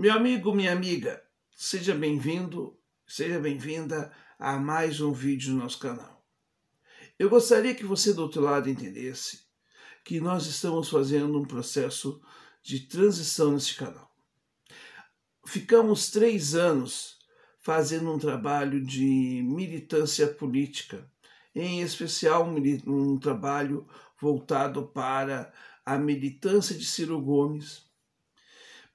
Meu amigo, minha amiga, seja bem-vindo, seja bem-vinda a mais um vídeo no nosso canal. Eu gostaria que você do outro lado entendesse que nós estamos fazendo um processo de transição nesse canal. Ficamos três anos fazendo um trabalho de militância política, em especial um, um trabalho voltado para a militância de Ciro Gomes,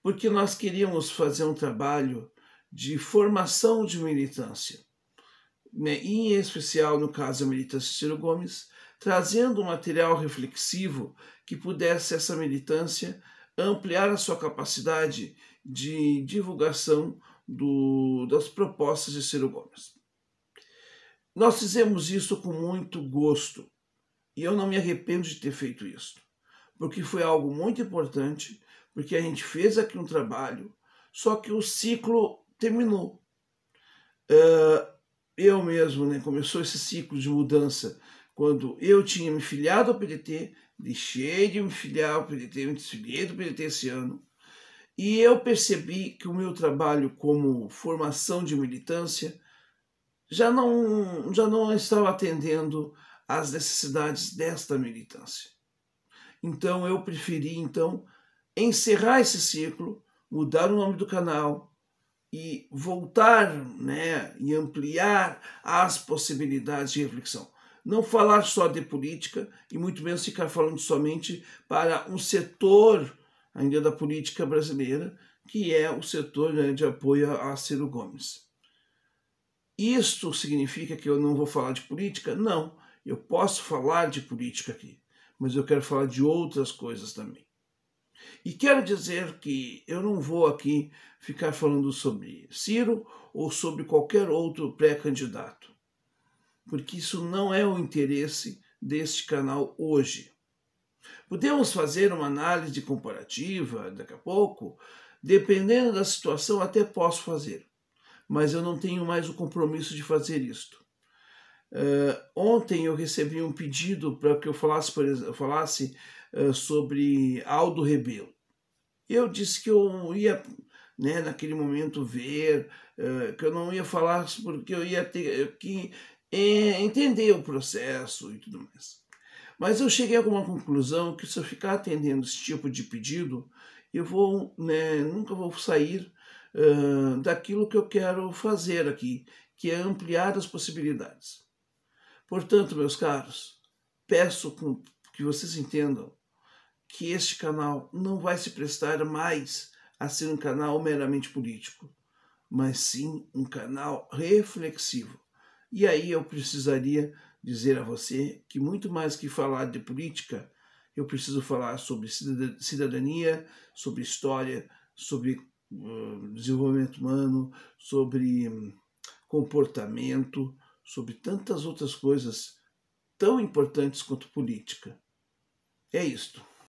porque nós queríamos fazer um trabalho de formação de militância, né, em especial no caso a militância Ciro Gomes, trazendo um material reflexivo que pudesse essa militância ampliar a sua capacidade de divulgação do, das propostas de Ciro Gomes. Nós fizemos isso com muito gosto e eu não me arrependo de ter feito isso, porque foi algo muito importante porque a gente fez aqui um trabalho, só que o ciclo terminou. Ah, eu mesmo, né, começou esse ciclo de mudança quando eu tinha me filiado ao PDT, deixei de me filiar ao PDT, me desfiliei do PDT esse ano, e eu percebi que o meu trabalho como formação de militância já não, já não estava atendendo às necessidades desta militância. Então eu preferi então encerrar esse ciclo, mudar o nome do canal e voltar né, e ampliar as possibilidades de reflexão. Não falar só de política e muito menos ficar falando somente para um setor ainda da política brasileira, que é o setor né, de apoio a Ciro Gomes. Isto significa que eu não vou falar de política? Não, eu posso falar de política aqui, mas eu quero falar de outras coisas também. E quero dizer que eu não vou aqui ficar falando sobre Ciro ou sobre qualquer outro pré-candidato, porque isso não é o interesse deste canal hoje. Podemos fazer uma análise comparativa daqui a pouco, dependendo da situação, até posso fazer, mas eu não tenho mais o compromisso de fazer isto. Uh, ontem eu recebi um pedido para que eu falasse, por exemplo, falasse uh, sobre Aldo Rebelo. Eu disse que eu ia, né, naquele momento, ver, uh, que eu não ia falar porque eu ia ter que entender o processo e tudo mais. Mas eu cheguei a uma conclusão que se eu ficar atendendo esse tipo de pedido, eu vou, né, nunca vou sair daquilo que eu quero fazer aqui, que é ampliar as possibilidades. Portanto, meus caros, peço que vocês entendam que este canal não vai se prestar mais a ser um canal meramente político, mas sim um canal reflexivo. E aí eu precisaria dizer a você que, muito mais que falar de política, eu preciso falar sobre cidadania, sobre história, sobre uh, desenvolvimento humano, sobre um, comportamento, sobre tantas outras coisas tão importantes quanto política. É isto.